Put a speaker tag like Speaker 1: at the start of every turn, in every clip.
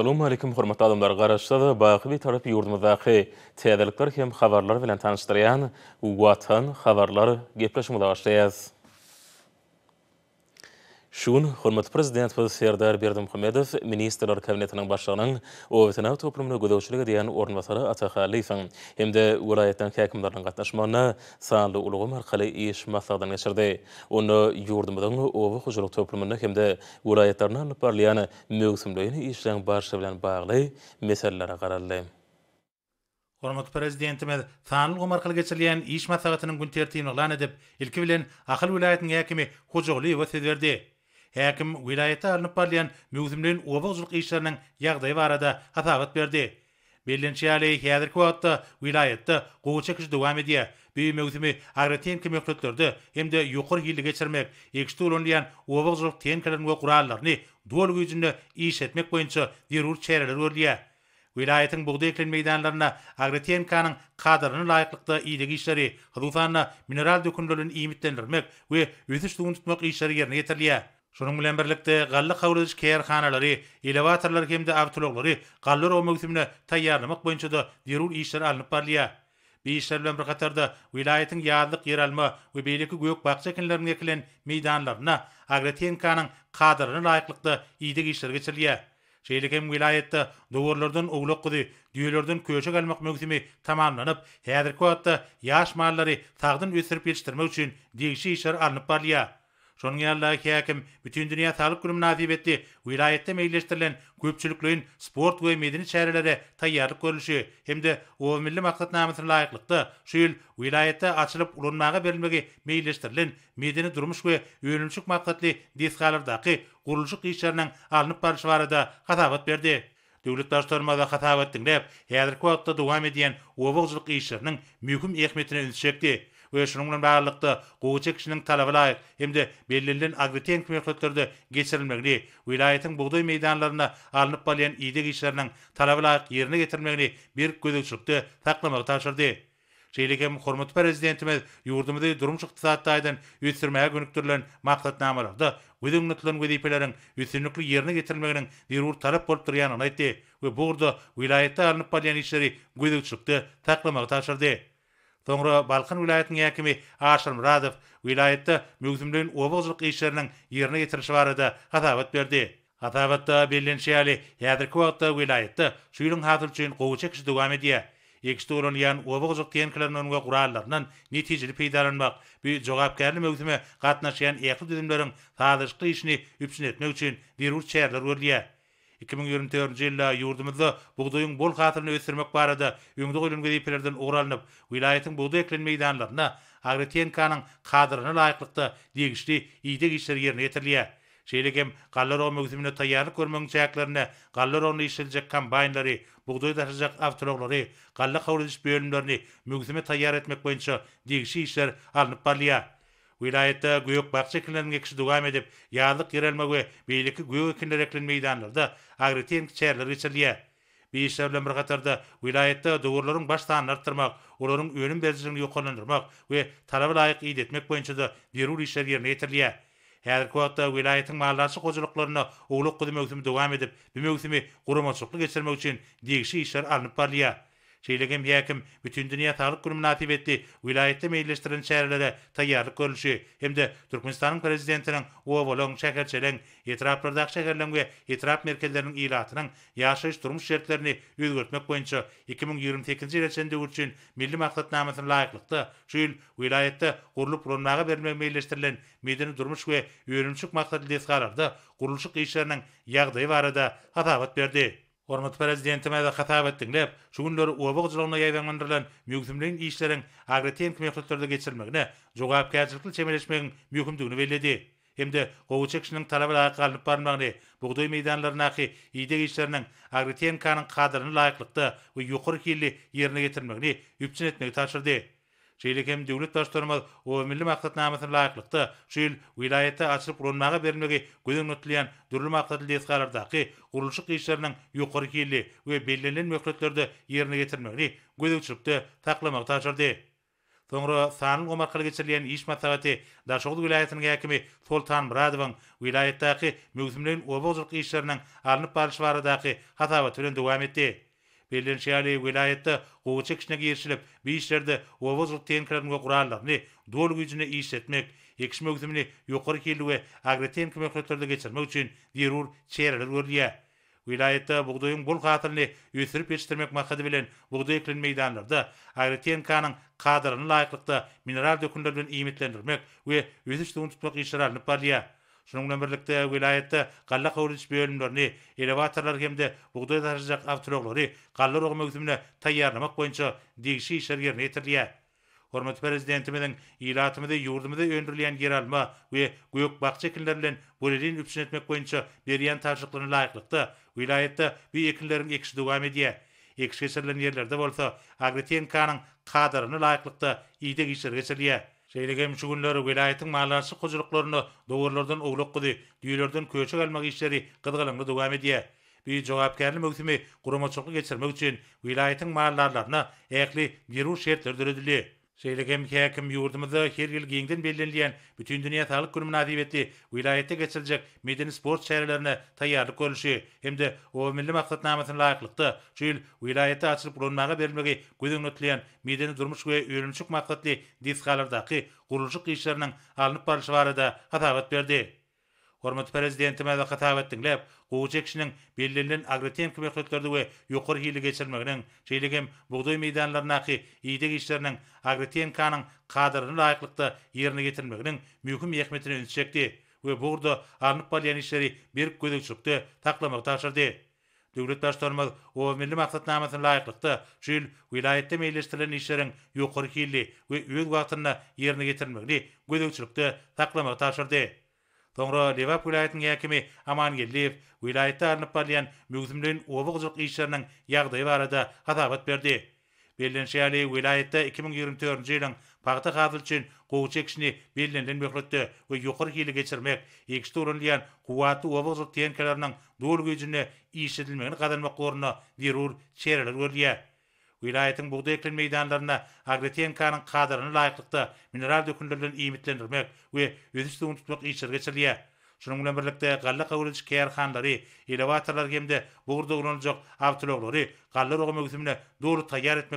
Speaker 1: Assalamu aleykum hormatly adamlar, garaşlar, baýky bir taraf ýurdumyzdaky täzelikler hem habarlar bilen tanıştyrýan Watan habarlar gepleşmeli başlaýas. Şun hormat prezident we serdar Berdim Hamedow ministrler kabinetiniň başlygynyň owetnaw toplumyna gödäwçiligi diýen ornwasary Ata Halifan hemde welaýatdan häkimlerden gatnaşmagyna sanly ulugy markaly iş maslagdan geçirdi. Onu ýurdumyň owu huzuruk toplumyna hemde welaýatlaryna parlaýan möhüsümlüýini işleň barşy bilen bagly meselelere garaldy.
Speaker 2: Hormat prezidentimiz Fanul Umar kılı geçirilen iş masagatının gün tertiyini lan edip, ilki bilen Ahal welaýatynyň häkimi Hucuğlu we sezverdi. Häkim vilayata alınıp barlayan müwzimlerin obozluk işlerinin ýagdaýy barada hatagat berdi. Belinçi ýaly häzirki wagtda vilayatda gowçak iş dowam edýär. Bu müwzimi agretin kimi köklerde hem de ýyly geçirmek, ýekşi ulanylan obozluk tenkilerini we gurallaryny dowul güýjünde iş etmek boýunça zerur çäreler görýär. Vilayatyň bu dekil meýdanlaryna agretin kadryny laýyklykda ýyly işleri, hudutanyň mineral dökümlerini iýmitlendirmek we ýetişdigini tutmak işleri ýerine ýetirilýär. Şonuň bilen birlikde gallyk hawrulyş kerhanalary, elevatorlar kimde awtologlary galler ömüksümine taýýarlamak boýunça da derul işler alınıp barlýar. Bir işler bilen bir gatarda vilayetin ýarlyk ýeralma we beýleki göýük bagça kenlerine kelen meýdanlaryna agrotehnikanyň kadryny laýyklykda iýdik işler geçirilýär. Şeýlik hem vilayetde dowurlardan oglak gudy, düýelerden köşe galmak mögtümi tamamlanyp, häzirki wagtda ýaş mallary tagdyn ösürip ýetirmek üçin degişi işler alınıp barlýar. Şonun ýerinde häkim bütün dünýä sağlyk gurumyna nazip etdi. Wilayetde meýleşdirilen köpçülüklüň sport we medeni çäreleri taýýarlyk görüşi hemde o milli maksat namysyna laýyklykda şu ýyl wilayetde açylyp ulanmagy berilmegi meýleşdirilen medeni durmuş we ýönülçük maksatly diýskalardaky guruluşyk işleriniň alınyp barşy barada hasabat berdi. Döwlet daşdarmada hasabat dinläp, häzirki wagtda dowam edýän owagçylyk işleriniň möhüm ähmiýetini ünsüpdi. we şunun bilen baglykda goýçek kişiniň talaby laýyk hemde belirlenilen agritenk mehkatlarda geçirilmegi, vilayatyň buğdoy meýdanlaryna alınıp bolan ýygy işleriniň talaby laýyk ýerine getirilmegi bir gözegçilikde taklamagy taýdanlaşdyrdy. Şeýlekem hormatly prezidentimiz ýurdumyzda durmuş ykdysat taýdan ýetirmäge gönükdirilen maglumatnamalarda Wedin nutlan wedi pelerin ýetirnikli ýerine getirilmegini derur talap bolup durýan aýtdy we burda vilayatda alınıp bolýan işleri gödäçlikde taklamagy taýdanlaşdyrdy. Soňra Балкан vilayatynyň häkimi Aşym Радов vilayatda mögzümlen owuzlyk işleriniň ýerine ýetirişi barada hasabat berdi. Hasabatda bilinçi ýaly häzirki wagtda vilayatda şuýlyň hasyl üçin gowy çekiş dowam edýär. Eki sturun yan uvuqzuq tiyenkilerin onuqa qurallarinan neticili peydaranmaq, eqli düzimlerin sadishqi işini üpsin etmək üçün virus 2024-nji ýylda ýurdumyzda buğdaýyň bol hatyryny ösdürmek barada öňdäki ölümge diýipelerden oralnyp, vilayatyň buğda eklen meýdanlaryna agrotehnikanyň hatyryny laýyklykda degişli ýetdik işler ýerine ýetirilýär. Şeýlekem galler ony taýýarlyk görmegiň çäklerini, galler ony işleljek kombaynlary, buğdaýy daşyjak awtologlary, galler howlyş bölümlerini mögzeme taýýar etmek boýunça degişli işler alnyp barýar. Vilayetde güýük bagça ekilenge kişi dogam edip, ýarlyk ýerelmegi beýleki güýük ekilenler ekilen meýdanlarda agrotehnik çäherler geçirilýä. Biýişlerle bir gatarda vilayetde dogurlaryň baş taýyn artdyrmak, olaryň önüm berjisini ýokalandyrmak we talaby laýyk etmek boýunça da beruri işler ýerine getirilýä. Her kota vilayetin mallarçı kozuluklarını oğluk kudu mevsimi devam edip bir mevsimi kurumasuklu geçirmek için değişik işler alınıp parlaya. Şeýlegem ýäkim bütün dünýä taýlyk gurumyna natyp etdi. Wilayetde meýilleşdirilen şäherlere taýýarlyk görüşi hemde Türkmenistanyň prezidentiniň Owolong şäherçeleň etraplardak şäherleň we etrap merkezleriniň ýylatynyň ýaşaýyş durmuş şertlerini ýüzgörtmek boýunça 2022 nji ýyl içinde üçin milli maksatnamasyna laýyklykda şu ýyl wilayetde gurulup gurulmagy bermek meýilleşdirilen medeni durmuş we ýörünçük maksatly ýetgararda guruluşyk işleriniň ýagdaýy barada hatawat berdi. Hormat prezidentime de hatap etdiň dep, şu günleri obuq jylgyna ýaýdanlandyrylan möhümliň işleriň agretiň kömekçilerde geçirilmegine jogap gatnaşykly çemeleşmegiň möhümdügini belledi. Hemde howçekçiniň talaby laýyk alyp barmagyny, buğdoy meýdanlaryna haky ýetdik işleriň agretiň kanyny gadryny laýyklykda we ýokur kelli ýerine getirmegini üpçin etmegi taýdandy. Şeýlekhem döwlet daşlarymyz o milli maksatnamasy laýyklykda şu ýyl vilayete açylyp ulanmaga berilmegi gödüňnütleýän dürli maksatly desgalardaky gurulşyk işleriniň ýokary kiýli we belirlenen möhletlerde ýerine getirmegini gödüňçilikde taklamakda açyrdy. Soňra sanly gomarkaly geçirilen iş masabaty etdi. Belden şeýle vilayatda gowy çekişne girişilip, bir işlerde owozly tenkrem goýurallar. Ne, dol güýjüne iş etmek, ýekşmek üçin ýokary kelip we agretem geçirmek üçin zerur çäreler görýär. Vilayatda buğdoyun bul hatyrny ýetirip ýetirmek maksady bilen buğdoy ekilen meýdanlarda agretem kanyň gadryny laýyklykda mineral dökünlerden iýmitlendirmek we ýetirip ýetirmek işlerini Şunun bilen birlikde vilayatda gallaq awruç bölümlerini, elevatorlar hemde buğday tarjak awtroglary, galla rogma üzümine tayyarlamak boýunça degişi işler ýerine Hormat prezidentimiň ýylatymyda ýurdumyda öndürilýän ýer alma we goýuk bagça bilen bolerin üçin boýunça berýän tarjyklaryny laýyklykda vilayatda bir ekinleriň ekşi dowam edýär. Ekşi ýerlerde bolsa agritenkanyň kadryny laýyklykda ýetegişler geçirilýär. Şeýlegem şu günleri vilayatyň maýlaşy gyjyryklaryny dowurlardan oglak gydy, düýlerden köçe almak işleri gyzgalamly dowam edýär. Bir jogapkärli möhümi guramaçlygy geçirmek üçin vilayatyň maýlalaryna ähli biru şertleri döredildi. Şeýle hem käkim ýurdumyzda her ýyl giňden bellenilýän bütün dünýä taýlyk gününe adiwetli vilayetde geçiriljek medeni sport şäherlerine taýýarlyk görüşi hem o milli maksatnamasyny laýyklykda şu ýyl vilayetde açylyp bolmagy bermegi gözüňlütlen medeni durmuş we öwrenişlik maksatly diskalardaky gurulşyk işleriniň alınıp barylşy barada hatawat berdi. Hormat prezidentime de hitap etdiňläp, gowjak kişinin belirlen agritem kybetlerdi we ýokary hili geçirmeginiň, şeýlegem buğday meýdanlarynaky ýetek işleriniň agritemkanyň kadaryny laýyklykda ýerine getirmeginiň möhüm ýekmetini önçekdi we burada alınıp barýan işleri bir gözükçükde taklamak taşyrdy. Döwlet başdarmaz o milli maksatnamasyny laýyklykda şol vilayatda meýleşdirilen işleriň ýokary hilli we öz wagtyna Sonra Levap vilayetinin hakimi Aman Gelib vilayetde arnıp barlayan müzümlerin obuq zırq işlerinin yağdayı varada hatabat berdi. Berlin şehri vilayetde 2024-nji ýylyň paýta hazyr üçin gowy çekşini Berlinden möhletde ýokur hili geçirmek ikisi durulýan guwaty obuq zırq tenkeleriniň dolgyjyny işledilmegini gadalmak gorunna zerur şeýerler Vilayetin buğday eklen meydanlarına agretiyenkanın qadırını layıklıkta mineral dökündürlülün iyimitlendirmek ve özü suğun tutmak geçirliye. Şunun bilen birlikte qalla qalla qalla qalla qalla qalla qalla qalla qalla qalla qalla qalla qalla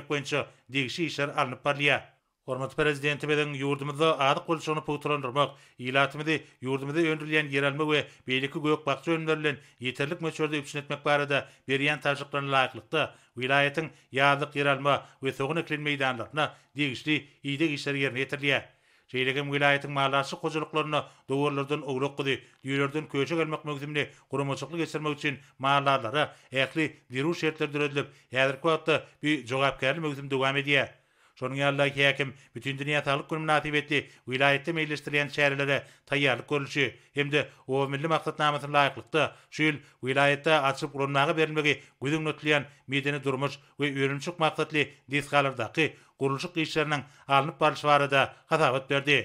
Speaker 2: qalla qalla qalla qalla Hormat prezidenti bilen yurdumuzda ady goluşyny pultrandyrmak, ýylatymyzy yurdumuzda öndürilen gerelme we beýleki gök bagçy ölümleri bilen ýeterlik möçürde üçin etmek barada berýän taýyklaryň laýyklygda vilayatyň ýadyk gerelme we sogun ekil meýdanlaryna degişli ýetdik işler ýerine ýetirilýär. Şeýlegem vilayatyň maýlaçy gojuluklaryny dowurlardan ogluk gydy, ýörelerden köçe gelmek möhümli gurmaçyklyk geçirmek üçin maýlalary ähli virus şertleri döredilip ýadyrkwatda bir jogapkärlik möhümli dowam edýär. Şonu ýaly häkim bütün dünýä taýlyk güni münasibetli vilayetde meýilleşdirilen şäherlere taýýarlyk görüşi hem de o milli maksatnamasyny laýyklykda şu ýyl vilayetde açyp gurulmagy berilmegi güýdüň nötleýän medeni durmuş we öwrünçük maksatly dizgalardaky gurulşyk işleriniň alınıp barylşy barada hasabat berdi.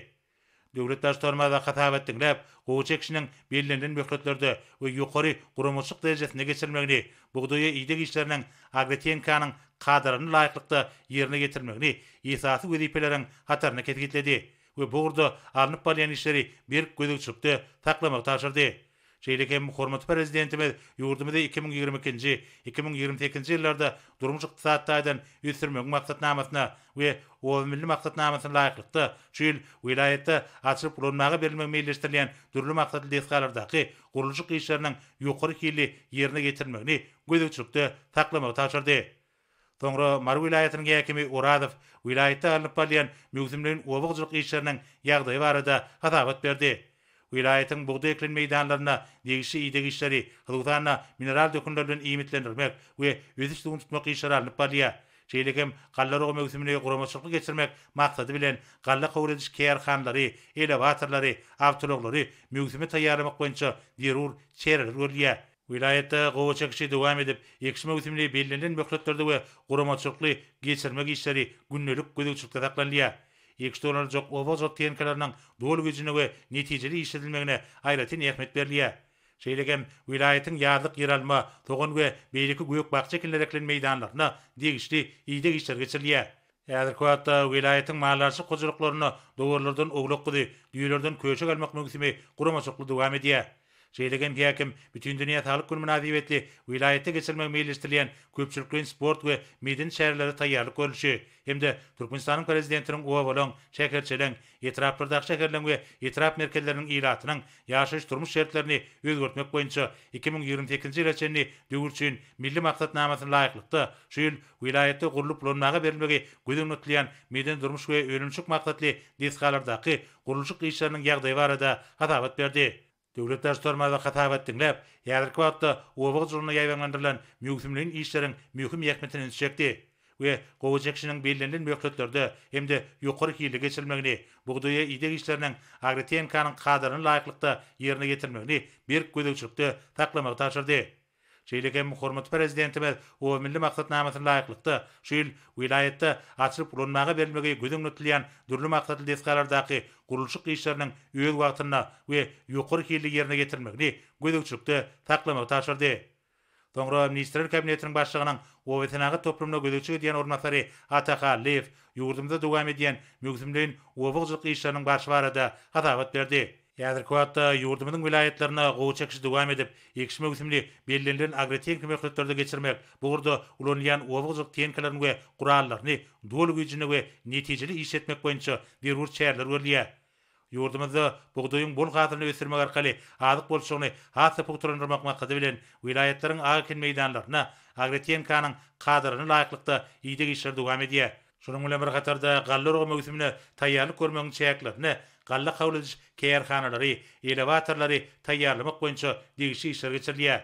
Speaker 2: Döwlet daşlarma da hatap etdiňler, gowy çekişiniň belirlenen möhletlerde we ýokary guramçylyk derejesine geçirmegini, bugdaýy iýdeg işleriniň agrotehnikanyň kadrlaryny laýyklykda ýerine getirmegini, esasy wezipeleriň hatarına ketgitledi we bu urda alınıp balyan işleri bir gödükçülükte taklamak taşırdı. Жейлекем құрметті президентіме юрдымыды 2022-2022 жылларда durmuş iqtisatdaýdan üýsürmek maksatnamasyna we owamilli maksatnamasyna laýyklykda şeýle vilayatda açyp ulanmagy berilmek meýilleşdirilen dürli maksatly desgalardaky guruluşyk işleriniň ýokary kili ýerine getirmegini gözegçilikde taklamak taşyrdy. Soňra Mar vilayatynyň häkimi Oradow vilayatda alyp barýan berdi. Vilayetin buğda eklen meydanlarına degisi iyidegi işleri, hılgıdana mineral dökünlerden iyimitlenirmek ve özüç duğun tutmak işler alınıp balya. Çeylegem, kallar oğum öğütümünü kuramasılıklı geçirmek maksadı bilen kalla kavur ediş keyarkanları, elevatorları, avtologları, mögütümü tayyarlamak boyunca dirur, çerir, ölüye. Vilayette gowa çekişi dowam edip, ekşi mögütümünü belirlenen möhletlerde ve kuramasılıklı geçirmek işleri günnelik gödükçülükte taklanlıya. 2 joq obaz zat tenkelerniň dol güjini we netijeli işledilmegine aýratyn ýekmet berýär. Şeýlegem vilayatyň ýarlyk ýeralma, togan we beýleki güýük bagça kinlerekli meýdanlaryna degişli ýygy işler geçirilýär. Ädir köýatda vilayatyň maýlarçy gozurluklaryny dowrlardan ogluk gudy, düýlerden köçek almak möhümi gurmaçyklu dowam edýär. Şeýlegem häkim bütün dünýä taýlyk günü münasibetli vilayete geçirmek meýilleşdirilen köpçülükli sport we medeni şäherlere taýýarlyk görüşi hemde Türkmenistanyň prezidentiniň owa bolan şäherçiligiň etrap bardak şäherleriň we etrap merkezleriniň ýaratynyň ýaşaýyş durmuş şertlerini özgörtmek boýunça 2022 nji ýyly üçin döwürçün milli maksatnamasyna laýyklykda şu ýyl vilayete gurulup bolmagy berilmegi gödünmetlen medeni durmuş we ölümçük maksatly diskalardaky guruluşyk işleriniň ýagdaýy barada hatabat berdi. Dövlətdaşlarma və xətabətdin ləb, yədir kvaqda ovaq jurna yayvanlandırılan mühümlüğün işlərin mühüm yəkmetini çəkdi. Ve qovacakşının belirlenen möhkətlerde hem de yukarı kiyili geçirməkni, buğdaya idek işlərinin agritenkanın qadırını layıqlıqda yerine getirməkni bir gözükçülükdə taklamaq taşırdı. Şeýlegem hormat prezidenti we o milli maksatnamasyna laýyklykda şu ýyl vilayatda açyp bulunmagy berilmegi gözüň ötülýän dürli maksatly desgarlardaky guruluşyk işleriniň öýür wagtyna we ýokary hilli ýerine getirmegini gözükçülükde taklamak taşyrdy. Soňra ministrler kabinetiniň başlygynyň o wetenagy toplumyna gözükçülük diýen ormasary Ataha Lev ýurdumda dowam edýän mögzümlüň owagçylyk işleriniň başwarada hatawat berdi. Ýa-da kwatda ýurdumynyň vilayetlerine gowy çekiş dowam edip, ýekşime güsimli bellenlerin agretik mekhletlerde geçirmek, bu gurda ulanylan owuzyk tenkilerin we gurallaryny dol güýjini we netijeli iş etmek boýunça bir urç şäherler örliýär. Ýurdumyzda bu gudyň bol gatryny ösürmek arkaly hasa pukturandyrmak maksady bilen vilayetleriň meýdanlaryna Şonu bilen bir gatarda galler ugma ismini tayyarlyk görmek üçin şeýaklar. Ne? Galla kawlaş kärhanalary, elewatorlary tayyarlymak boýunça degişi işler geçirilýär.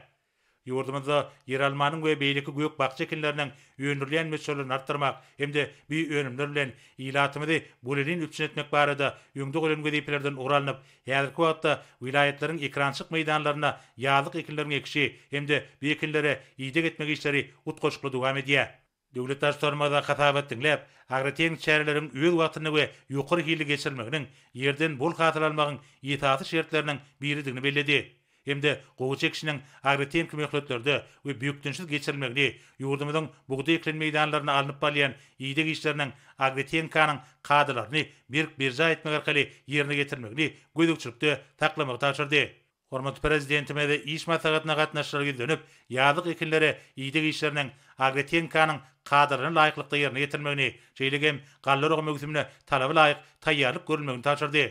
Speaker 2: Ýurdumyzda ýeralmanyň we beýleki güýük bagça kinleriniň ýönürlen meselelerini artdyrmak, hemde bu ýönümler bilen ilatymyzy bolerin üçin etmek barada ýöngde gelen gedeplerden uralnyp, häzirki wagtda vilayetleriň ekrançyk meýdanlaryna ýazyk ekinleriň ekşi, hemde bu ekinlere ýetip etmek işleri utgaşykly dowam edýär. Дәүләттәш тормада хатап әттеңләп, агротехник чараларын үел вакытына ве юқыр хиле кешелмәгнең, ерден бул хатыралмагын итаты шертләренең биридигне белледе. Hemde goguçek kişinin agritehnik möhletlerde we büyükdünşil geçirilmegli, ýurdumyň бұғды iklim алынып alınıp balyan iýdeg işleriniň agritehnikanyň kadrlaryny birk Hormat prezidentime de iş masagatna gatnaşlarga dönüp, yadyk ekinlere iýdigi işleriniň Agretenkanyň kadryny laýyklykda ýerine ýetirmegini, çeýligem gallaryň mögzümine talaby laýyk taýýarlyk görülmegini taşyrdy.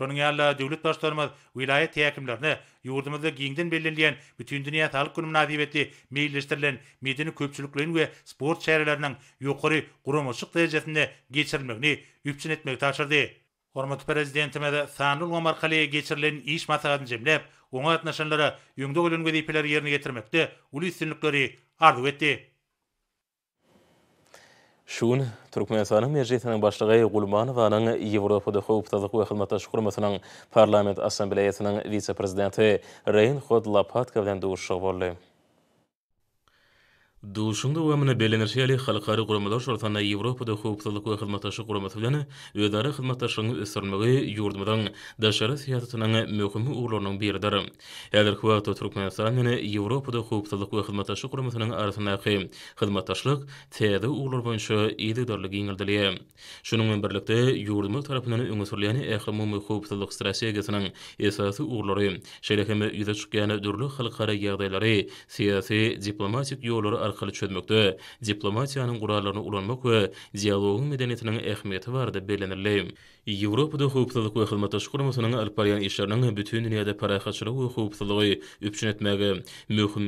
Speaker 2: Şonuň ýaly döwlet başlarymyz vilayet täkimlerini ýurdumyzda giňden belirleýän bütün dünýä taýyk günüm nazibeti meýilleşdirilen medeni köpçülükleriň we sport şäherleriniň ýokary gurumçyk derejesinde geçirilmegini üpçin etmegi taşyrdy. Hormat prezidentime de Sanul Omar Kaleye geçirilen iş masagatyny jemlep, oňa atnaşanlara ýöňde bolan gödipler ýerine getirmekde uly üstünlikleri arz etdi.
Speaker 1: Şun Türkmenistanyň Mejlisiniň başlygy Gulmanowanyň Ýewropada howp tazyk we hyzmata şukurmasynyň parlament assambleýasynyň wiceprezidenti Rein Khodlapatka bilen duşşy bolýar. Duşunda wämne belenir şeýle halkary guramalar şortanda Ýewropada howpsuzlyk we hyzmatdaşy guramalar bilen ýöderi hyzmatdaşyň ösürmegi ýurdumdan daşary syýasatynyň möhüm ugrulorunyň biridir. Häzir howpsuzlyk Türkmenistan bilen Ýewropada howpsuzlyk we hyzmatdaşy guramalarynyň arasyndaky hyzmatdaşlyk täze ugrulor boýunça ýa-da dörlük Şunun bilen birlikde ýurdumyň tarapyndan öňüsürlýän ähli möhüm howpsuzlyk strategiýasynyň esasy ugrulory, şeýle hem ýüze çykýan dürlük halkary ýagdaýlary, syýasy, diplomatik ýollary arkalı çözmökdü. Diplomatiyanın kurallarını ulanmak ve ziyalogun medeniyetinin ehmiyeti vardı belenirleyim. Yevropada hukuklılık ve hizmeti şukurmasının alparyan işlerinin bütün dünyada para kaçırı ve hukuklılığı üpçün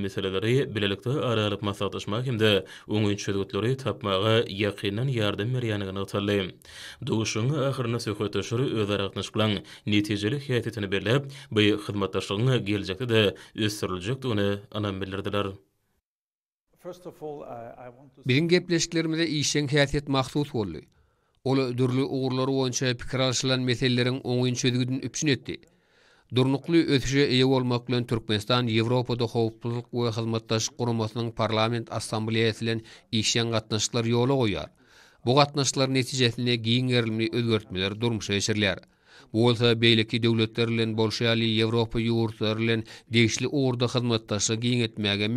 Speaker 1: meseleleri bilelikte ara alıp masaltaşmak hem de onun çözgütleri tapmağı yakinan yardım meryanına atarlayım. Doğuşunu ahirna sökültaşırı öz araklaşıklan neticelik hiyatetini belirlep bayi hizmeti hizmeti hizmeti
Speaker 3: Бізін кепләшкілерімізді ішен хәтет мақсус болды. Олы дүрлі оғырлары ойынша пікір алшылан мәселелерін оңын сөзгідін үпшін өтті. Дұрнықлы өтші әйе олмақтылын Түркменстан Европада қауіптілік ой парламент ассамблеясылын ішен қатнашылар елі қойар. Бұ қатнашылар нәтижесіне кейін әрілімі өзгөртмелер дұрмышы Болса бейлікі дөулеттерілін болшы әлі Европа үйіртілерілін дейшілі оғырда қызматташы кейін әтмәге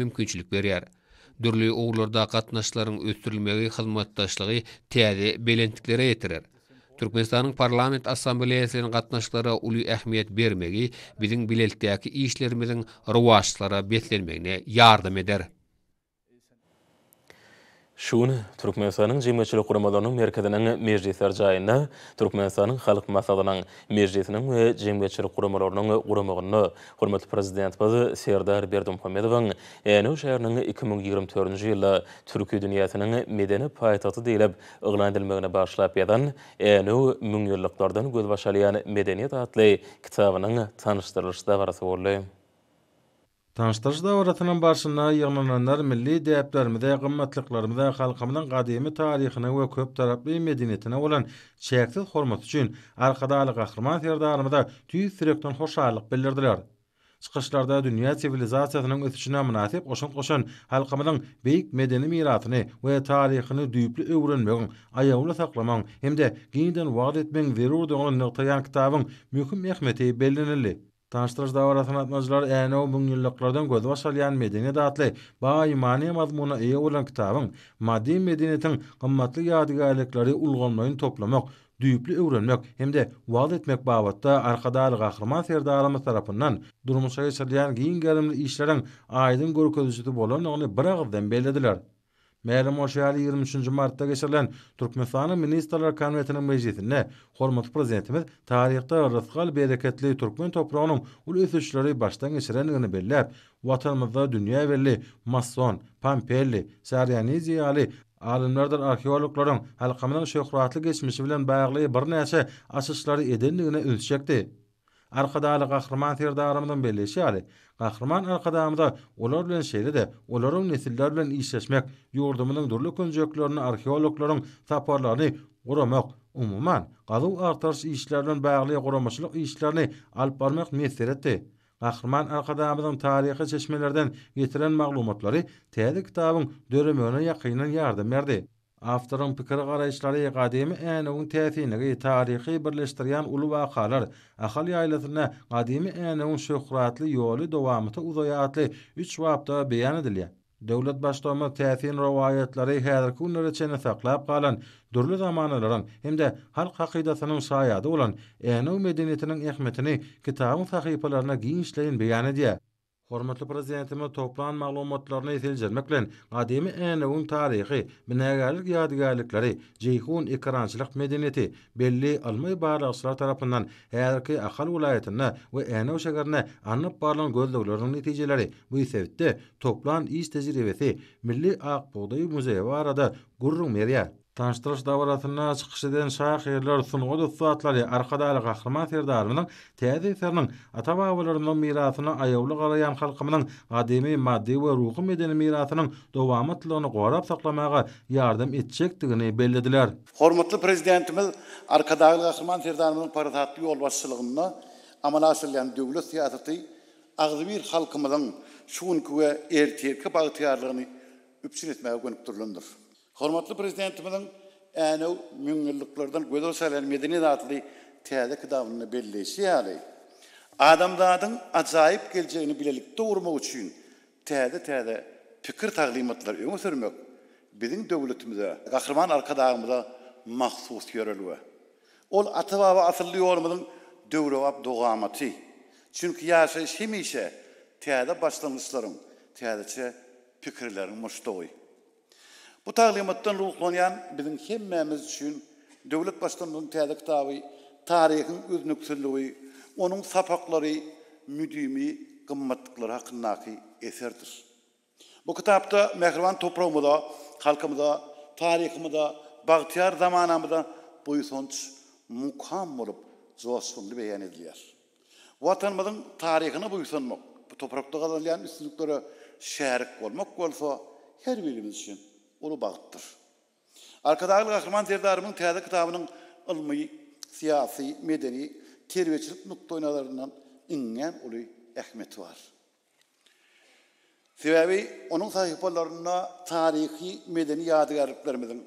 Speaker 3: dürlü uğurlarda qatnaşların ötürülməvi xizmətdaşlığı təri belentliklərə yetirir. Türkmenistanın parlament assambleyasının qatnaşlara uly əhmiyyət verməyi bizim bilətdəki işlərimizin rivajlara bətlənməyinə yardım edər.
Speaker 1: Şun Türkmenistanyň jemgyýetçilik guramalarynyň merkezinden mejlisler jaýyna Türkmenistanyň halk maslahatynyň mejlisiniň we jemgyýetçilik guramalarynyň guramagyny hormatly prezident Bazı Serdar Berdimuhammedow ýene şu şäheriniň 2024-nji ýyly türkmen dünýäsiniň medeni paýtagy diýilip ýygnan edilmegine başlap ýadan ýene müňýürliklerden gözbaşalyan medeniýet atly kitabynyň tanıştırylyşy da
Speaker 4: Tanıştaş davratının başına yığınanlar milli değerlerimizi, kıymetliklerimizi, halkımızın kadimi tarihini ve köp taraflı medeniyetine olan çeksiz hormat için arkada alık akırman terdarımıza tüy sürekten hoş ağırlık belirdiler. Çıkışlarda dünya sivilizasyonun ötüşüne münasip koşun koşun halkımızın büyük medeni miratını ve tarihini düyüplü övrünmeğin ayağını saklamağın hem de giyinden vaad etmen zirurduğun nöktayan kitabın mühküm ehmeti belirlenirli. Tanıştıraş davar atan atmacılar eyni o bun yıllıklardan gözü başal yan ba'a atlı bağı imani mazmuna iyi olan kitabın maddi medeniyetin kımmatlı yadigalikleri ulgunlayın toplamak, düyüplü evrenmek hem de etmek bavatta arkadarlı gakırman serdağlamı tarafından durumu sayı sayı sayı sayı sayı sayı sayı bolan sayı bir sayı bellediler. Mälim o şeýle 23-nji martda geçirilen Türkmenistanyň Ministrler Kabinetiniň mejlisinde hormat prezidentimiz taryhda rızqal bereketli türkmen toprağynyň ul ösüşleri başdan geçirilenligini belläp, watanymyzda dünýä berli Masson, Pampelli, Saryanizi ýaly alimlerden arkeologlaryň halkymyň şöhratly geçmişi bilen baglaýy bir näçe açyşlary edilenligini ösüşdi. arkadaly gahrman terdarymdan belli şeýle. Gahrman arkadamda olar bilen şeýle de, nesiller nesilleri bilen işleşmek, ýurdumynyň durly köňjeklerini, arheologlaryň taparlaryny guramak, umumyň gazy artarys işlerden baýly guramaçylyk işlerini alyp barmak meselesi. Gahrman arkadamdan taryhy çeşmelerden getiren maglumatlary täze kitabyň dörümüne ýakynyň yardım berdi. Aftaran pikir qarayışları qadimi ənəun tarixi birləştiriyan ulu vaqalar. Axal yaylatına qadimi ənəun şöqratli yoli dovamıta uzayatli 3 vabda beyan ediliyə. Devlet başlama təsini rovayyatları hədarki unnarə çəni təqləb qalən, durlu hemde hem də saýady haqidatının sayyada olan, ənəun kitabyň sahypalaryna giňişleýin beýan təqiyyətini, Hormatly prezidentimiz toplan maglumatlaryny etiljermek bilen gadymy enewin taryhy, binagarlyk ýadygarlyklary, jeýhun ekrançylyk medeniýeti belli almay bar aslar tarapyndan häzirki Ahal welaýatyna we enew şäherine anyp barlan gözlegleriň netijeleri bu sebäpde toplan iş tejribesi Milli Ak Buğday Muzeýi barada gurrun tanıştırış davaratına çıkış eden şah yerler sunu da suatları arkada alı kahraman serdarının tezi serinin atababalarının mirasını ayavlı kalayan halkımının ademi maddi ve ruhu medeni mirasının dovamıtlığını korup saklamaya yardım edecektiğini bellediler.
Speaker 5: Hormutlu prezidentimiz arkada alı kahraman serdarının paratatlı yol başçılığını amana asırlayan dövlü siyasatı ağzıbir halkımızın şuun kuvve erkeğe Hormatly prezidentimiň äne müňgürliklerden gözel selen medeni datly täze kidabyny belleşi ýaly. Adamdadyň acayip geljegini bilelikde urmak üçin täze-täze pikir taglimatlar öňe sürmek biziň döwletimize, gahrman arkadagymyza mahsus ýörelwe. Ol atawaba asylly ýolumyň döwrewap dogamaty. Çünki ýaşaýyş hemişe täze başlangyçlaryň, täzeçe pikirleriň muşdowy. Bu taglimotdan ruhlanyan bizim hemmemiz üçün döwlet başlanmagyň täze kitaby, taryhyň öznüksizligi, onun sapaklary, müdimi, gymmatlyklary hakyndaky eserdir. Bu kitapta Mehriban toprağımıza, halkımıza, tarihimize, Bagtiyar zamanamıza bu sonuç mukam olup zosunlu beyan edilir. Vatanımızın tarihini buysanmak, bu toprakta kazanılan üstünlüklere şerik olmak olsa her birimiz için ulu bağıttır. Arkadaşlar Gahraman Derdarımın täze kitabının ilmi, siyasi, medeni, terbiyeçilik nokta oynalarından iňňem uly ähmeti bar. Sebebi onun sahipalarına tarihi medeni yadigarlıklarımızın,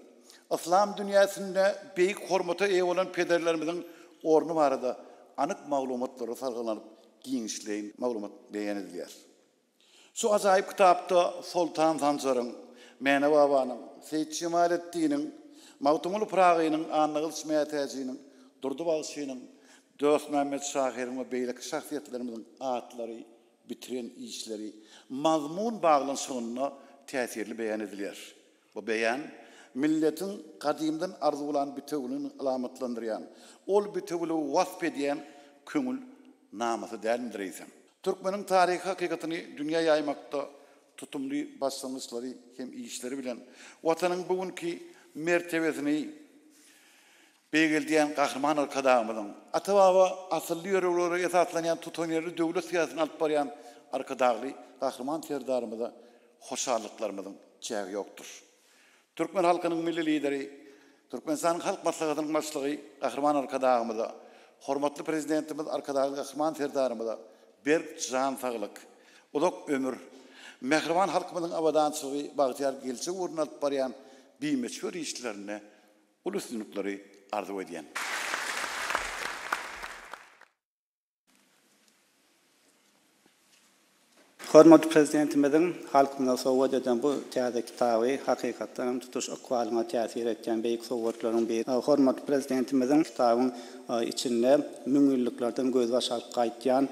Speaker 5: İslam dünyasında büyük hormata ev olan pederlerimizin ornu var da anık maglumatları sargılanıp giyinişleyin maglumat beyan Şu acayip kitapta Sultan Zancar'ın മേനവാവാനും സേച്ചിമാരെത്തീനും മൗത്തുമുൾ പ്രാകീനും ആന്നകൾ സ്മേതാജീനും ദുർദുവാസീനും Dört Mehmet Şahir'in ve beylik şahsiyetlerimizin adları, bitiren işleri mazmun bağlan sonuna tesirli beyan edilir. Bu beyan milletin kadimden arzu olan bitevlini alametlendiren, ol bitevli vasf ediyen kümül naması değerlendireysen. Türkmenin tarihi hakikatini dünya yaymakta tutumlu başlamışları hem işleri bilen vatanın bugünkü mertebesini beýgeldiýän gahryman arkadaşymyň ata-baba asylly ýöreglere tutumları tutunyary döwlet siýasatyny alyp barýan arkadaşly gahryman serdarymyza hoşalyklarymyzyň yoktur. Türkmen halkının milli lideri Türkmenistanın halk maslahatynyň başlygy kahraman arkadaşymyza hormatly prezidentimiz arkadaşly kahraman serdarymyza berk can sağlyk, uzak ömür Mehriban halkımızın avadançılığı Bağdiyar gelse uğruna alıp barayan bir meçhur işçilerine ulus dünutları arzu ediyen.
Speaker 6: Hormat Prezidentimizin halkımına sovat eden bu teyze kitabı hakikaten tutuş akvalına tesir etken beyik sovatların bir. Hormat Prezidentimizin kitabın içinde müngüllüklerden gözbaş alıp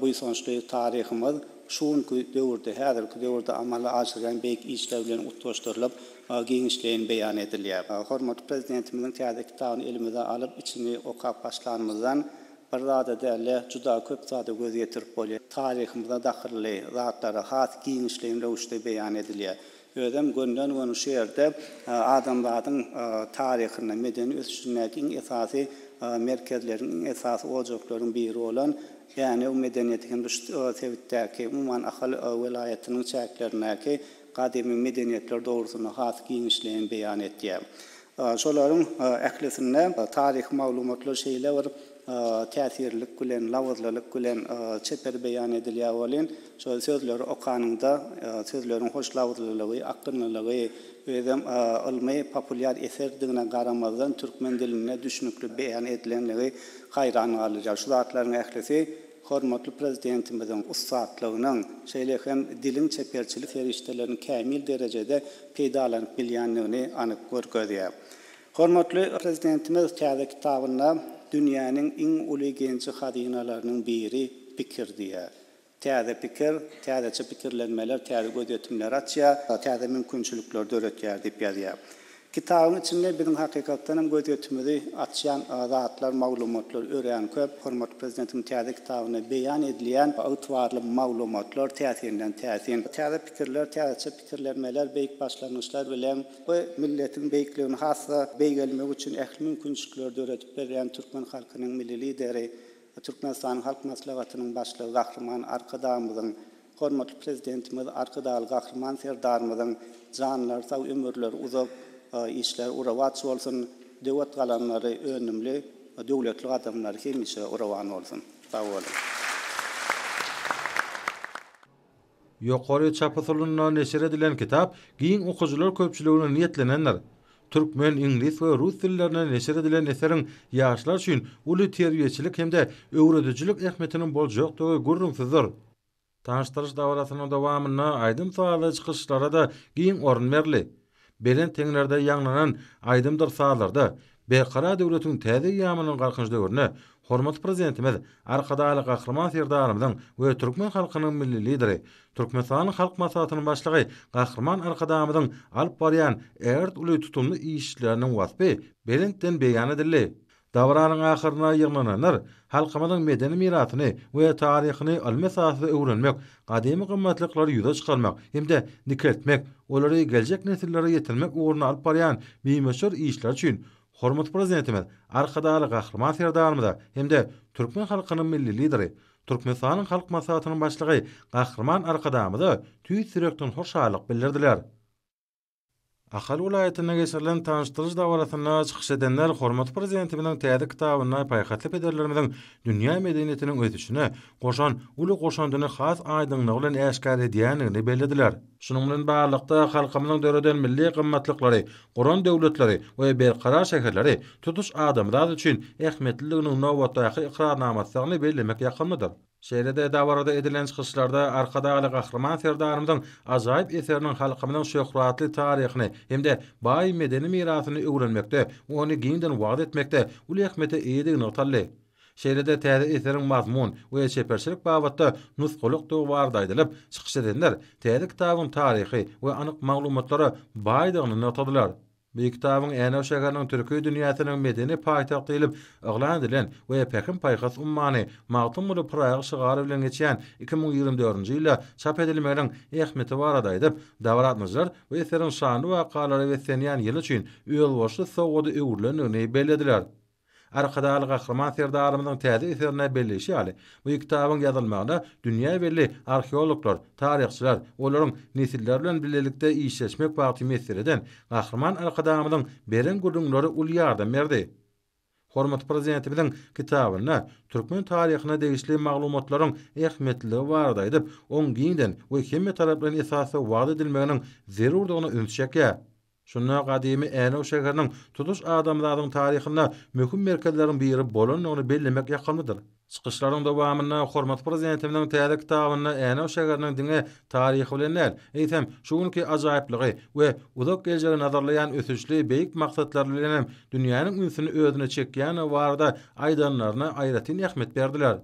Speaker 6: bu sonuçlu tarihimiz şuunky döwürde, häzirki döwürde amala aşyran beýik işlevlerini utlaşdyrlyp, giňişleýin beýan edilýär. Hormatly prezidentimiziň täze kitabyny elimize alyp içini okap başlanymyzdan bir zada derle juda köp zada göz getirip bolýar. Taryhymyza dahirli zatlara hat giňişleýin rewişde beýan edilýär. Ödem gönden gönü şeýerde adamlaryň taryhyny, medeni ösüşündäki esasy e, merkezlerinin esas olacakların biri olan yani o medeniyeti hem sevitteki umuman ahal e, velayetinin çeklerindeki kadimi medeniyetler doğrusuna has genişliğini beyan etdi. E, Şolaryň ählesinde tarih maglumatlar şeýle bir ee, täsirlik bilen, lawızlalyk bilen e, çeper beýan edilýärbolin, şol sözleri okanynda e, sözleriň hoş lawızlylygy, akynlylygy özem ilmi e, populyar popüler digine garamazdan türkmen diline düşnüklü beýan edilenligi hayran galyjar. Şu zatlaryň ählisi hormatly prezidentimizin ustaatlygynyň şeýle hem dilin çeperçilik serişdelerini derecede derejede peýdalanyp anık anyk görkezýär. Hormatly prezidentimiz täze kitabynda dünyanın en ulu genci hadinalarının biri pikir diye. Täze pikir, täzeçe pikirlenmeler, täze gözetimler açya, täze mümkinçilikler döretýär diýip ýazýar. Kitabın içinde bizim hakikatten göz götümüzü atşan zatlar, maglumatlar, öreyen köp, hormat prezidentim täze kitabına beyan edilen ıtvarlı maglumatlar täsirinden täsin. Täze pikirler, täze pikirlenmeler, beyik başlanışlar bilen bu milletin beyikliğini hassa beygelmek için ehli mümkünçlükler öğretip beren Türkmen halkının milli lideri Türkmenistan halk maslahatynyň başlygy Gahryman Arkadamyzyň hormatly prezidentimiz Arkadaly Gahryman serdarmyzyň janlar, sag ömürler uzak işler urawatsy bolsun, dewat galanlary önümli, döwletli adamlar kimisi uravan bolsun. Sag bol.
Speaker 4: Yuqary çapatlyna neşer edilen kitap giň okuwçylar köpçüligini niyetlenenler. Türkmen, İngiliz we Rus dillerine neşer edilen eserin ýaşlar üçin uly terbiýeçilik hem de öwredijilik ähmetiniň bol ýokdugy görnüşdir. Tanıştırış davalatının devamına aydın sağlığı çıkışlara da giyin orun merli. belen tenglerde yanglanan aydımdır sağlarda beqara devletin täze ýamynyň garkynjda görnä hormat prezidentimiz arkada ala gahrman və alamdan türkmen halkynyň milli lideri türkmen halk masalatynyň başlygy gahrman arkada alp bariyan ert uly tutumly işlärini wasby belen ten beýany Davranın ahirna yığnananır, halkımızın medeni miratini ve tarihini ölme sahasını öğrenmek, kademi kımmatlıkları yüze çıkarmak, hem de nikretmek, onları gelecek nesillere yetirmek uğruna alp arayan mimeşur işler için Hormat prezidentimiz, arkadaşlar kahraman serdarımıza hem de Türkmen halkının milli lideri, Türkmenistan'ın halk masatının başlığı kahraman arkadaşımıza tüy sürekten hoş bildirdiler. Ahal vilayetine geçirilen tanıştırıcı davaratına çıkış edenler Hormat Prezidenti bilen teyadi kitabına paykatli pederlerimizin dünya medeniyetinin ötüşüne koşan ulu koşan dünün khas aydınlığına olen eşkali diyanini bellediler. Şunun bilen bağlılıkta halkamının dörüden milli kımmatlıkları, koron devletleri ve berkara şekerleri tutuş adamlar için ehmetliliğinin növvatta yakı ikrarnamatlarını bellemek yakınlıdır. Şeýlede dawarada edilen çykyşlarda arkada galy gahrman serdarymyzyň azaýyp eserini halkymyň şöhratly taryhyny hemde baý medeni mirasyny öwrenmekde, ony giňden wagt etmekde uly ähmete eýedig notaly. Şeýlede täze eserin mazmun we şeperçilik babatda nusgulyk dogy barda aýdylyp, çykyş edenler täze kitabyň taryhy we anyk maglumatlary baýdygyny notadylar. Bu kitabın Enev Şehirinin Türkü dünyasının medeni payitahtı ilip ıglan edilen ve pekin payqas ummanı Mağtun Mulu Prayağı Şıgarı bilen geçen 2024 çap edilmeyren ehmeti var adaydıp davranatmızlar ve eserin şanlı vakaları ve seniyan yıl için üyel başlı soğudu Arkadaly gahraman serdarlarymyň täze eserine belli ali, Bu kitabyň ýazylmagyna dünýä belli arheologlar, taryhçylar, olaryň nesilleri bilen birlikde işleşmek wagty meselereden gahraman arkadamyň beren gurulmaly uly ýardam berdi. Hormat prezidenti bilen kitabyna türkmen taryhyna degişli maglumatlaryň ähmetliligi bar diýip, oň giňden we kimme tarapdan esasy wagt edilmegini zerurdygyna Şunna gadymy äne şeheriniň tutuş adamlaryň taryhynda möhüm merkezleriň biri bolanyny bellemek ýakynmydyr. Çykyşlaryň dowamyna hormat prezidentiniň täze kitabyna äne şeheriniň diňe taryhy bilenler. Eýtem, şuňky ajaýyplygy we uzak geljegi nazarlaýan ösüşli beýik maksatlar bilen dünýäniň ünsünü özüne çekýän we barada aýdanlaryna aýratyn ähmet berdiler.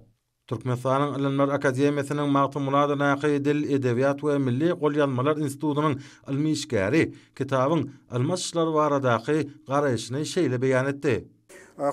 Speaker 4: Türkmenistanyň Ilmler Akademiýasynyň Maqtum Murad Naqy dil edebiýat we milli gol ýazmalar institutynyň ilmi işgäri kitabyň almaşlar baradaky garaýşyny şeýle beýan etdi.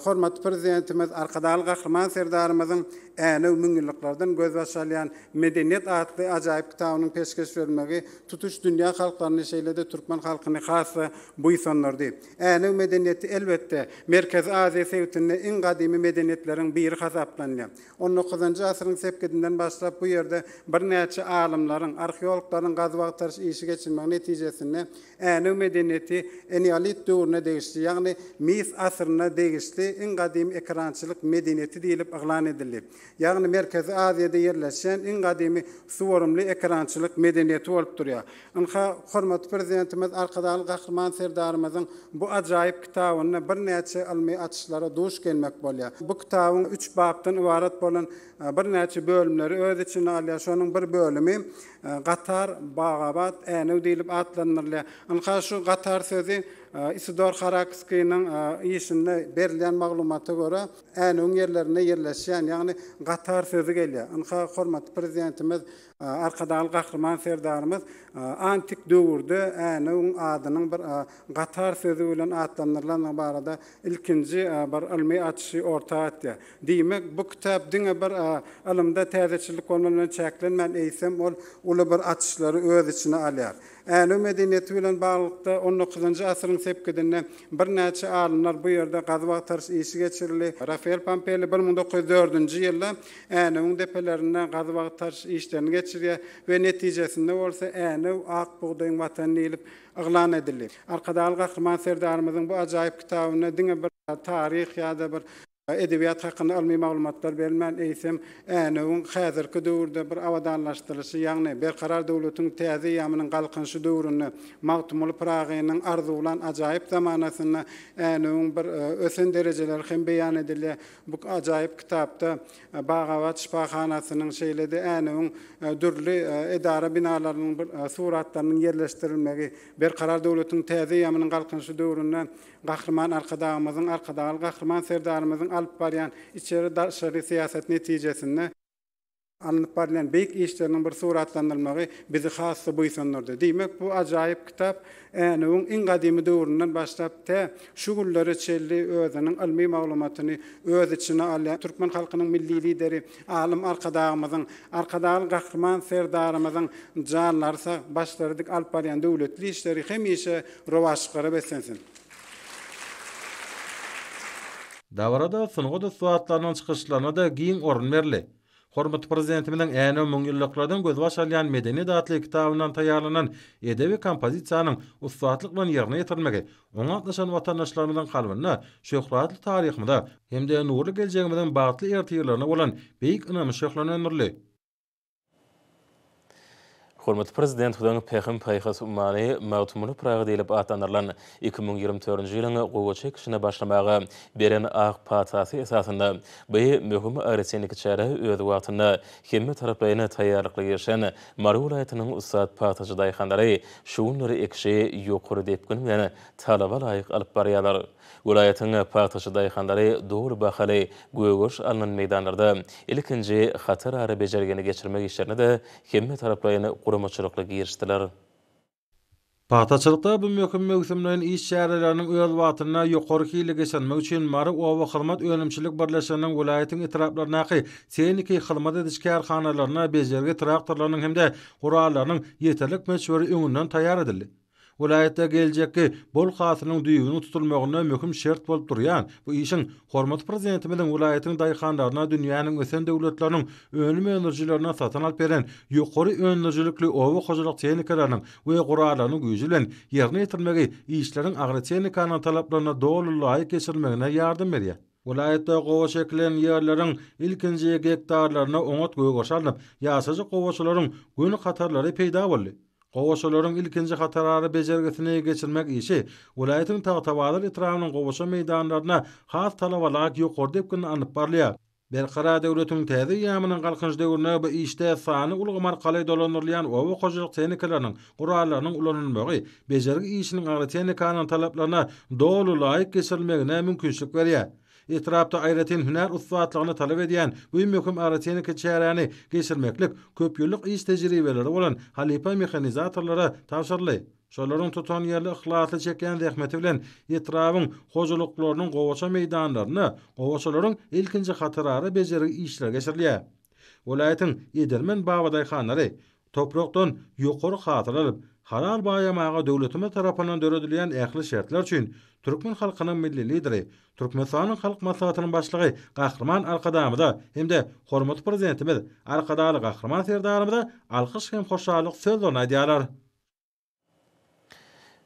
Speaker 7: Hormatly prezidentimiz, arkadaşlar, kahraman serdarymyzyň äne müňgürliklerden göz başalayan Medeniyet adlı acayip kitabının peşkeş vermegi tutuş dünya halklarını halklaryny de türkmen halkını hasy bu insanlardy. Äne medeniyeti elbette Merkez Aziýa sewtinde iň gadymy medeniýetlerin biri hasaplanýar. 19-njy asyryň sepkedinden başlap bu ýerde bir näçe alimleriň, arheologlaryň gazwagtary işi geçirmek netijesinde äne medeniyeti Eneolit döwrüne degişli, ýagny Mis asyryna degişli iň gadymy ekrançylyk medeniyeti diýilip aglan edildi. ýagny Merkezi Aziýada ýerleşen in gadymy suwarymly ekrançylyk medeniýeti bolup durýar. Inha hormat prezidentimiz arkadaşlar gahrman serdarymyzyň bu ajaýyp kitabyny bir näçe almy açyşlara duş gelmek bolýar. Bu kitabyň 3 babdan ibaret bolan e, bir näçe bölümleri öz içine alýar. Şonuň bir bölümi Qatar, e, Bağabat, Änew diýilip atlanýarlar. Inha şu Qatar sözi Э, Исидор Харакскийның э, есімні берілген мағлұматы көрі ән өңерлеріне ерлесіген, яғни ғатар сөзі келі. Үнқа президентіміз arkadaal gahrman serdarımız e, antik döwürde äne onun adynyň bir e, gatar sözü bilen atlanyrlan barada ilkinji e, bir ilmi atşy orta atdy. Demek bu kitap diňe bir ilimde täzeçilik bolmagyna çäklenmän eýsem ol uly bir atşylary öz içine alýar. Äne medeniýet bilen baglykda 19-njy asyryň sepkidinde bir näçe alynlar bu ýerde gazwa tarş işi geçirli. Rafael Pompeli 1904 nji ýylda un onuň depelerinden gazwa tarş işlerini geçirýär we netijesinde bolsa äni ak buğdaýyň watanyny ýelip aglan edilip. Arkadaşlar, Hakman Serdarymyzyň bu ajaýyp kitabyny diňe bir tarih ýa-da bir edebiyat hakkında almy maglumatlar belmän eýsem, äneň häzirki döwürde bir awadanlaşdyryşy, ýagny berkarar döwletiň täze ýamynyň galkynşy döwrüni, magtumuly pragynyň arzulan ajaýip zamanasyny äneň bir e, ösen derejeler hem beýan edilýär. Bu ajaýip kitapda e, Bagawat şifahanasynyň şeýledi äneň dürli edara binalarynyň bir e, suratlarynyň yerleşdirilmegi berkarar döwletiň täze ýamynyň galkynşy döwründen gahryman arkadagymyzyň, arkadagal gahryman serdarymyzyň alıp baryan içeri dışarı siyaset neticesinde alınıp baryan beyik işlerinin bir suratlandırmağı bizi hasta buysanlardı. Demek bu acayip kitap Enoğun in qadimi doğrundan başlap te şugulları çelli özünün ilmi maglumatını öz içine alyan Türkmen halkının milli lideri alim arkadağımızın arkadağın qahraman serdarımızın canlarsa başlardık alparyan devletli işleri hem işe rovaşqara beslensin.
Speaker 4: Davrada sunu da suatlarının çıkışlarına da giyin orun merli. Hormut prezidentimden eno mungilliklerden gözbaş alayan medeni datli kitabından tayarlanan edevi kompozisyonun ussuatlıklarının yerine yitirmege, ona atlaşan vatandaşlarımızın kalbına, şöhratlı tarihimda, hem de
Speaker 1: nurlu gelecegimden batlı olan beyik ınamı şöhratlı ınamı Hormat prezident hudan pehim payxas ummani mautmuni prag deb atanarlan 2024-nji ýylyň gowçy kişine beren aq patasy esasında bu möhüm arsenik çara öýdü wagtyna kimme tarapyna taýýarlyk ýeşen Marulaýatynyň ussat patajy daýxanlary şuňlary ekşi ýokur diýip gün ýene talaba laýyk alyp barýarlar. Ulayatyň paýtaşy daýhanlary dogry bahaly göwgüş alnyn meydanlarda ilkinji hatyr ary bejergeni geçirmek işlerini de hemme taraplaryny guramaçylykla girişdiler.
Speaker 4: Patatçılıkta bu mühküm mühkümlerin iş çeyrelerinin öyel vatına yukarı ili geçenmek için Marı Ova Xılmat Önümçülük Birleşenin ulayetin itiraplarına ki seyniki xılmat edişki erkanalarına bezergi traktorlarının hem de kurallarının yeterlik meçveri ününden tayar edildi. Vilayata gelecekki bol xasının düyünü tutulmagyna möhüm şert bolup durýan bu işin hormat prezidenti bilen vilayatyň daýhanlaryna dünýäniň ösen döwletleriniň önüm önürjilerini satan alyp beren ýokary önürjilikli owa hojalyk tehnikalaryny we guralaryny güýjilen ýerine ýetirmegi işleriň agra tehnikanyň talaplaryna dogry laýyk geçirmegine ýardym berýär. Vilayatda qowa şeklen ýerleriň ilkinji hektarlaryna oňat goýgaşalyp ýasaçy qowaçylaryň güni qatarlary peýda boldy. Gowşalaryň ilkinji hatarary bejergesini geçirmek işi welaýatyň tagtawalar etrawynyň gowşa meýdanlaryna has talawalak ýokur diýip gün anyp barlaýar. Berkara döwletiň täze ýamynyň galkynj döwrüne bu işde sany ulgamar galaý dolanyrlyan owa gowşalyk tehnikalarynyň, gurallarynyň ulanylmagy, bejergi işiniň agri tehnikanyň talaplaryna dolu laýyk geçirilmegine mümkinçilik berýär. etrapda ayretin hünär ustatlygyny talap edýän bu möhüm aratyny keçäräni geçirmeklik köp ýyllyk iş tejribeleri bolan halipa mehanizatorlara tapşyrly. Şolaryň tutan ýerli ihlasly çeken zähmeti bilen etrawyň hozuluklarynyň gowaça meýdanlaryny gowaçalaryň ilkinji hatyrary bejerik işlere geçirilýär. Welaýatyň Edermen Bawadaýxanary toprakdan ýokary hatyr alyp, Halal Bayramağa döwletimiz tarapynyň döredilýän ähli şertler üçin türkmen halkynyň milli lideri, türkmen halk maslahatynyň başlygy Gahrman Alqadamy hem hemde hormat prezidentimiz Alqadaly Gahrman Serdarymyz da alqış hem hoşçaklyk sözlerini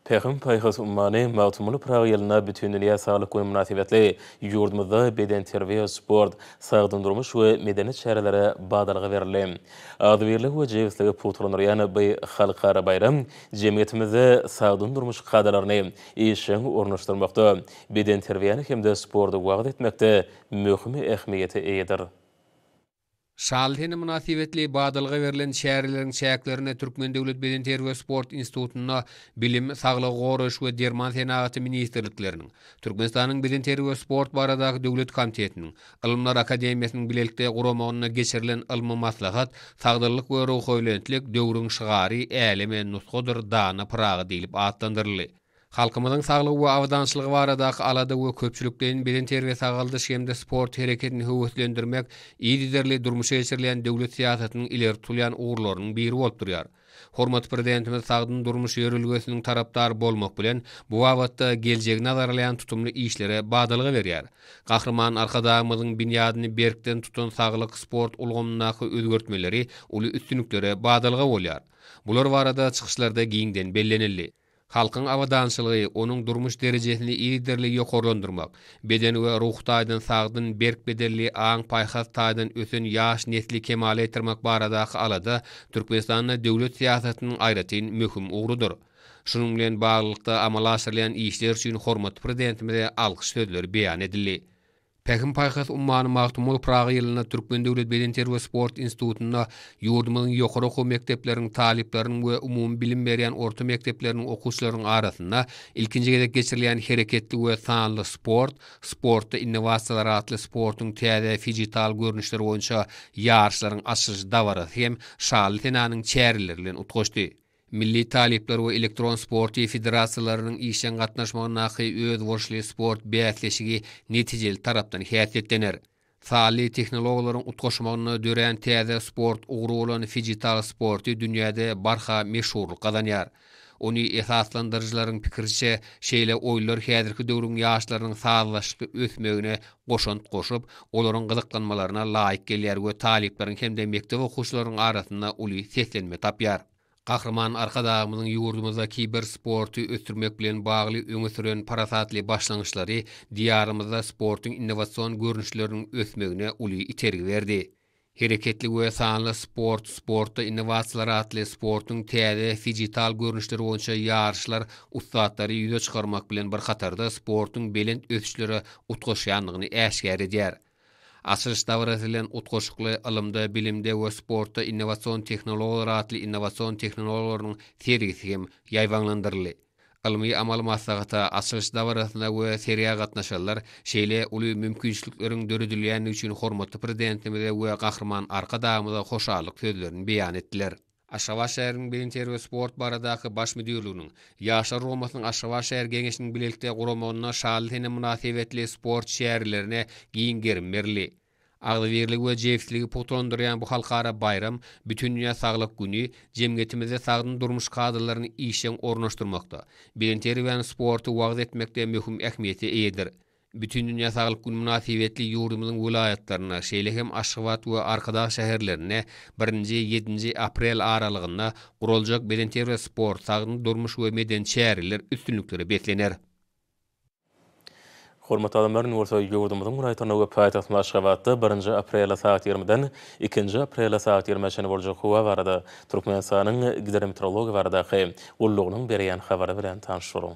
Speaker 1: Pehim Payhas Ummani Mautumulu Prağı yılına bütün dünya sağlık ve münasibetli yurdumuzda beden terviye sport sağdındırmış ve medeni çarelere bağdalığa verildi. Adverli ve cevizliği putulunur yani bir halkara bayram cemiyetimizde sağdındırmış kadalarını işin ornuşturmakta beden terviyeni Hemde de sportu vaqt etmekte mühimi ehmiyeti eyidir.
Speaker 3: Şalhenin münasibetli badalga verilen şäherlerin şäklerine Türkmen Döwlet Beden Terbiýe Sport Institutuna bilim, saglyk, goraş we derman senagaty ministrliklerini, Türkmenistanyň Beden Terbiýe Sport baradaky döwlet komitetiniň Ylymlar Akademiýasynyň bilelikde guramagyna geçirilen ylmy maslahat, taýdarlyk we ruhy ölentlik döwrüň şygary älemen nutgudyr daňa pragy Halkımızın sağlığı ve avdançılığı var adak alada ve köpçülüklerin bilin terve sağladı şemde spor hareketini hüvetlendirmek iyi dizerli durmuşa geçirilen devlet siyasetinin ileri tutulayan uğurlarının bir olup duruyor. Hormat prezidentimiz sağdın durmuş yörülgüsünün taraftar bolmak bilen bu avatta gelecek nazarlayan tutumlu işlere bağdalığı veriyor. Kahraman arka dağımızın bin berkten tutun sağlık, sport, ulgumunakı özgörtmeleri, ulu üstünlükleri bağdalığı oluyor. Bular varada çıkışlarda giyinden bellenirli. halkın avadansılığı, onun durmuş derecesini iyidirli yokorlandırmak, beden ve ruh taydın sağdın berk bedirli ağın payhaz taydın ötün yaş netli kemale etirmak baradakı alada Türkmenistan'a devlet siyasetinin ayrıtin mühüm uğrudur. Şunumlen bağlılıkta amalasırlayan işler için hormat prezidentimize alkış sözler beyan edilli. Pekin paýhat ummanyň maktum bolup Praga ýylyna Türkmen döwlet beden terbiýe sport institutuna ýurdumyň ýokary okuw mekdepleriniň taliplerini we umumy bilim berýän orta mekdepleriniň okuwçylaryň arasynda ilkinji gezek geçirilýän hereketli we sanly sport, sport we innowasiýalar atly sportyň täze fizikal görnüşleri boýunça ýarşlaryň aşyrjy dawary hem şahly tenanyň çäriler utgaşdy. Milli talipleri we elektron sporti federasiýalarynyň ýeňiş gatnaşmagyna howa öňlis sport beýleşişigi neticil tarapdan häýetlendir. Faali tehnologiýalaryň utgaşmagyny döreden täze sport ugry bolan digital sporty dünýäde barha meşhur bolýar. Onu eýe hatlandyryjylaryň pikirçe, şeýle oýunlar häzirki döwrüň ýaşlarynyň saýlaşyp ötmegini oşant goşup, olaryň gyzyklanmalaryna laýyk gelýär we talipleriň hemde mektep okuwçylarynyň arasynda uly seýrenme tapýar. Kahraman arkadağımızın yurdumuzda ki bir sportu östürmek bilen bağlı süren parasatli başlangıçları diyarımızda sportun innovasyon görünüşlerinin ösmeğine uli iteri verdi. Hereketli ve sanlı sport, sportta innovasyonlar atli sportun tiyade fijital görünüşleri onca yarışlar ustaatları yüze çıkarmak bilen bir katarda sportun belin ötüşleri utkoshyanlığını eşkari diyar. Asrish davrasilen utqoshuqly ilimde, bilimde we sportda innovatsion texnologiyalar atly innovatsion texnologiyalarning terigisigim yaywanglandirli. Ilmiy amal masagata asrish davrasinda we seriya qatnashchilar şeýle uly mümkinçiliklerini döredilýän üçin hormatly prezidentimiz we arka arkadaşymyza hoşallyk sözlerini beýan ettiler. Ашава шәһринин билентери спорт барыдагы баш мөдюрулугунун, Яша Романын ашава шәһри кеңешинин билегикте куромонуна шаал дене мунакибетли спорт шәһерлеринге кийингер мерли, агыл-верлик жана жефтилиги потрондуря бу халқара байрам, бүтүн дүнья сагылык күнү, jemgeтимизге сагын дурмуш кадрларын ийшин орноштуруукту. Билентери жана спорт уагыт etmekte мүхүм ахмияти ээдир. bütün Dünya Sağlık Günü münasibetli yurdumuzun vilayetlerine, Şeylehem, Aşgabat ve arkadaş şehirlerine 1-7 aprel aralığında kurulacak bedentiyar ve spor, sağlık durmuş ve meden şehirler beklenir.
Speaker 1: Hormatly adamlar, ýurdumyzyň raýatlaryna 1 aprel 20 2-nji aprel saat 20-şe Türkmenistanyň gidrometeorologiýa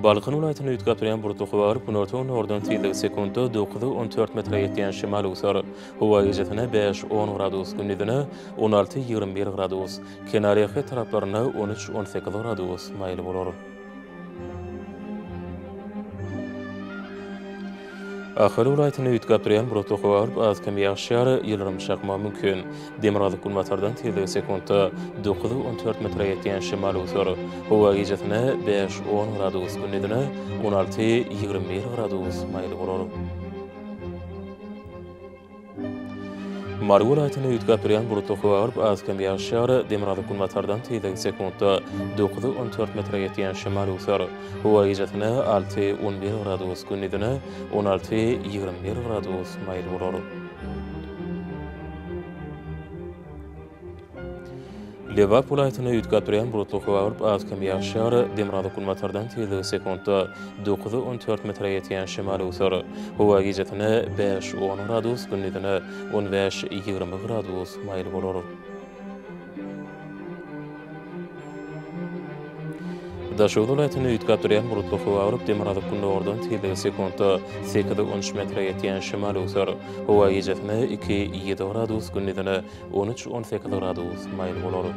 Speaker 1: Balkan ulaýatyny ýetgap duran bu tutuwar bu norta ordan tiýdigi sekundda 9-14 metre ýetýän şimal usar. Howa ýetene 5-10 gradus günidine 16-21 gradus. Kenariýe taraplaryna 13 gradus maýyl bolar. Ahir uraýtyny ýetgäp duran bu protokol az kim ýaşýary ýylrym şakma mümkin. Demirgazy kulmatardan 30 sekundda 14 metre ýetýän şimal usur. Howa gejesine 5-10 gradus günüdine 16-21 gradus maýyl bolar. Marwul aýtyny ýetgä berýän bu toky barap askam ýaşary demirada kulmatardan 30 sekundda 9.14 metre ýetýän şemal usary. Bu wagtyna 6.11 gradus günidine 16.21 gradus maýyl bolar. Leva polaýtyna ýetgatyrýan bulutly howa bolup azkam ýaşar, demirada kulmatardan tezligi sekundda 9.14 metre ýeten şemal usary. Howa gejetine 5-10 gradus, gündüzine 15-20 gradus maýyl bolar. Dašovda ulaýtyny ýetgäp durýan Murutdow Awrup demirazyk gündä ordan tiýdigi sekundda 13 metre ýetýän şimal usar. Howa ýetme 2 ýetora dus gündäne 13-10 sekundara dus maýyl bolar.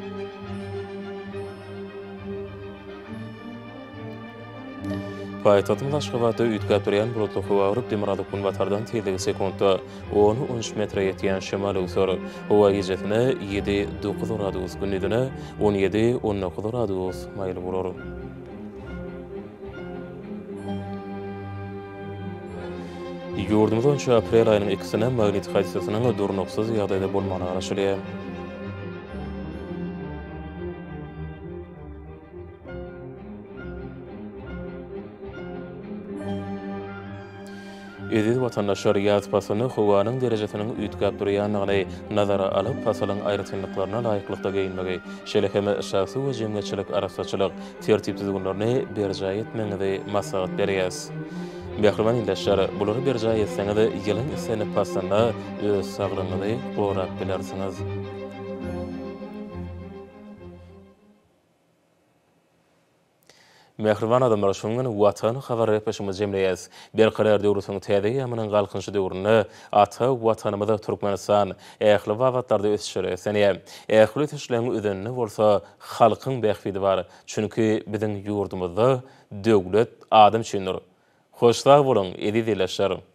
Speaker 1: Paýtatymyz Aşgabatda ýetgäp durýan Murutdow Awrup demirazyk gündä ordan tiýdigi sekundda 10-13 metre ýetýän şimal usar. Howa ýetme 7-9 ýetora dus gündäne 17-19 ýetora maýyl bolar. Gördüğünüz 10 aprel ayının 2-sinə magnit xəstəsinin durnuqsuz yadında olmasına qarşılıq. Edid vatandaşlar yaz pasını xuvanın derecesinin üyit qabdur yanıqlay, nazara alıp pasılın ayrıtınlıqlarına layıqlıqda qeyinməgay. Şələkəmə əşəsi və cəmgəçilik arasaçılıq, tiyar tiyar tiyar tiyar tiyar tiyar tiyar Bəxirvan ildəşlər, bulur bir cəyə etsənədə yılın pastanda öz sağlığınızı qoraq bilərsiniz. Məxirvan adamlar şunun gün vatan xəvar rəhbəşimə cəmləyəz. Bir qərər dəvrətən tədəyə əmənin qalqınşı dəvrənə atı vatanımıda Türkmenistan əyəxli vavadlarda əsəşirə səniyə. Əyəxli təşkilənin ədənini xalqın bəxfidi var. Çünki bizim yurdumuzda döwlet adım Hoşlar bulun, edi dileşerim.